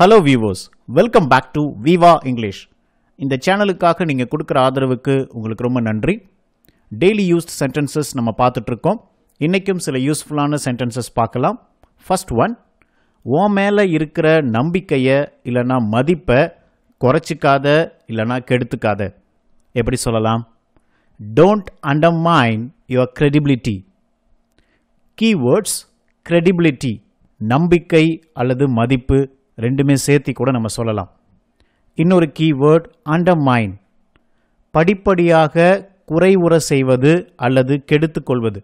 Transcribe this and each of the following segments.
Hello viewers welcome back to Viva English இந்த சேனலுக்காக நீங்கள் கொடுக்குற ஆதரவுக்கு உங்களுக்கு ரொம்ப நன்றி டெய்லி யூஸ்ட் சென்டென்சஸ் நம்ம பார்த்துட்ருக்கோம் இன்றைக்கும் சில யூஸ்ஃபுல்லான சென்டென்சஸ் பார்க்கலாம் ஃபஸ்ட் ஒன் ஓ மேலே இருக்கிற நம்பிக்கையை இல்லைன்னா மதிப்பை குறைச்சிக்காத இல்லைன்னா கெடுத்துக்காத எப்படி சொல்லலாம் don't undermine your credibility keywords credibility நம்பிக்கை அல்லது மதிப்பு ரெண்டுமே சேர்த்தி கூட நம்ம சொல்லலாம் இன்னொரு கீவேர்ட் அண்டர்மைன் படிப்படியாக குறைவுற செய்வது அல்லது கெடுத்து கொள்வது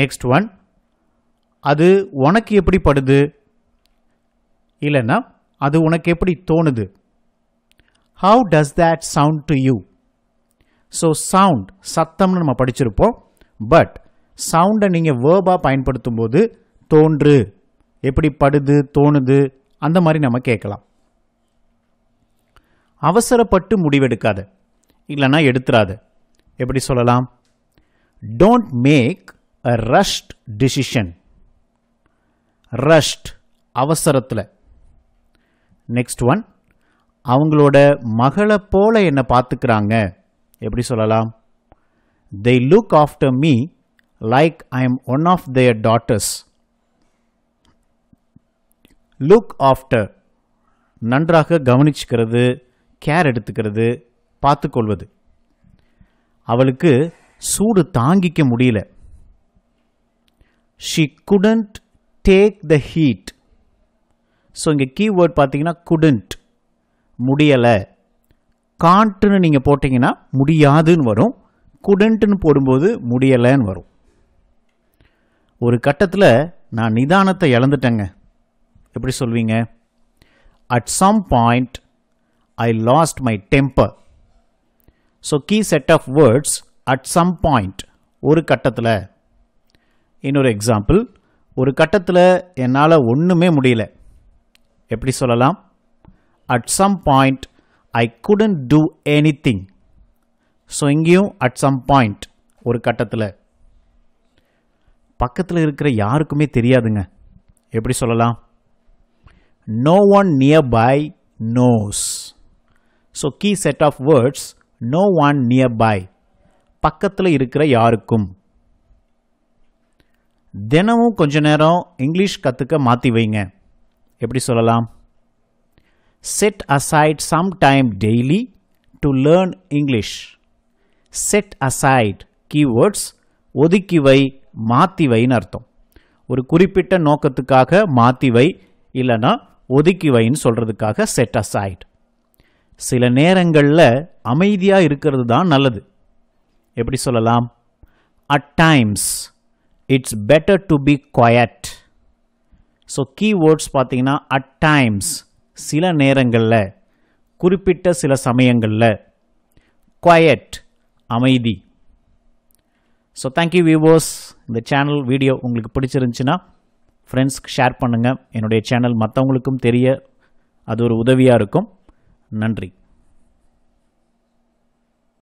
நெக்ஸ்ட் ஒன் அது உனக்கு எப்படி படுது இல்லைன்னா அது உனக்கு எப்படி தோணுது how does that sound to you so sound சத்தம்னு நம்ம படிச்சிருப்போம் பட் சவுண்டை நீங்கள் வேர்பாக பயன்படுத்தும் போது தோன்று எப்படி படுது தோணுது அந்த மாதிரி நம்ம கேட்கலாம் அவசரப்பட்டு முடிவெடுக்காத இல்லைன்னா எடுத்துடாத எப்படி சொல்லலாம் don't make a rushed decision rushed அவசரத்தில் நெக்ஸ்ட் ஒன் அவங்களோட மகளை போல என்னை பார்த்துக்கிறாங்க எப்படி சொல்லலாம் they look after me like I am one of their daughters look after நன்றாக கவனிச்சுக்கிறது கேர் எடுத்துக்கிறது பார்த்துக்கொள்வது அவளுக்கு சூடு தாங்கிக்க முடியல she couldn't take the heat so இங்கே கீவேர்ட் பார்த்தீங்கன்னா குடண்ட் முடியலை காண்ட்னு நீங்கள் போட்டிங்கன்னா முடியாதுன்னு வரும் குடண்ட்டுன்னு போடும்போது முடியலைன்னு வரும் ஒரு கட்டத்தில் நான் நிதானத்தை இழந்துட்டேங்க எப்படி சொல்வீங்க at some point I lost my temper so key set of words at some point ஒரு கட்டத்தில் இன்னொரு எக்ஸாம்பிள் ஒரு கட்டத்தில் என்னால் ஒன்றுமே முடியல எப்படி சொல்லலாம் at some point I couldn't do anything so இங்கேயும் அட் சம் பாயிண்ட் ஒரு கட்டத்தில் பக்கத்தில் இருக்கிற யாருக்குமே தெரியாதுங்க எப்படி சொல்லலாம் no one nearby knows. So key set of words no one nearby பக்கத்தில் இருக்கிற யாருக்கும் தினமும் கொஞ்ச நேரம் இங்கிலீஷ் கற்றுக்க மாற்றி வைங்க எப்படி சொல்லலாம் set aside some time daily to learn English set aside keywords ஒதுக்கி வை மாற்றி வைன்னு அர்த்தம் ஒரு குறிப்பிட்ட நோக்கத்துக்காக மாற்றி வை இல்லைன்னா ஒதுக்கி வைன்னு சொல்கிறதுக்காக செட் அசைட் சில நேரங்களில் அமைதியாக இருக்கிறது தான் நல்லது எப்படி சொல்லலாம் at times it's better to be quiet so keywords பார்த்தீங்கன்னா அட் டைம்ஸ் சில நேரங்களில் குறிப்பிட்ட சில சமயங்களில் குவயட் அமைதி ஸோ தேங்க்யூ வியூவர்ஸ் இந்த சேனல் வீடியோ உங்களுக்கு பிடிச்சிருந்துச்சின்னா ஃப்ரெண்ட்ஸ்க்கு ஷேர் பண்ணுங்கள் என்னுடைய சேனல் மற்றவங்களுக்கும் தெரிய அது ஒரு உதவியாக இருக்கும் நன்றி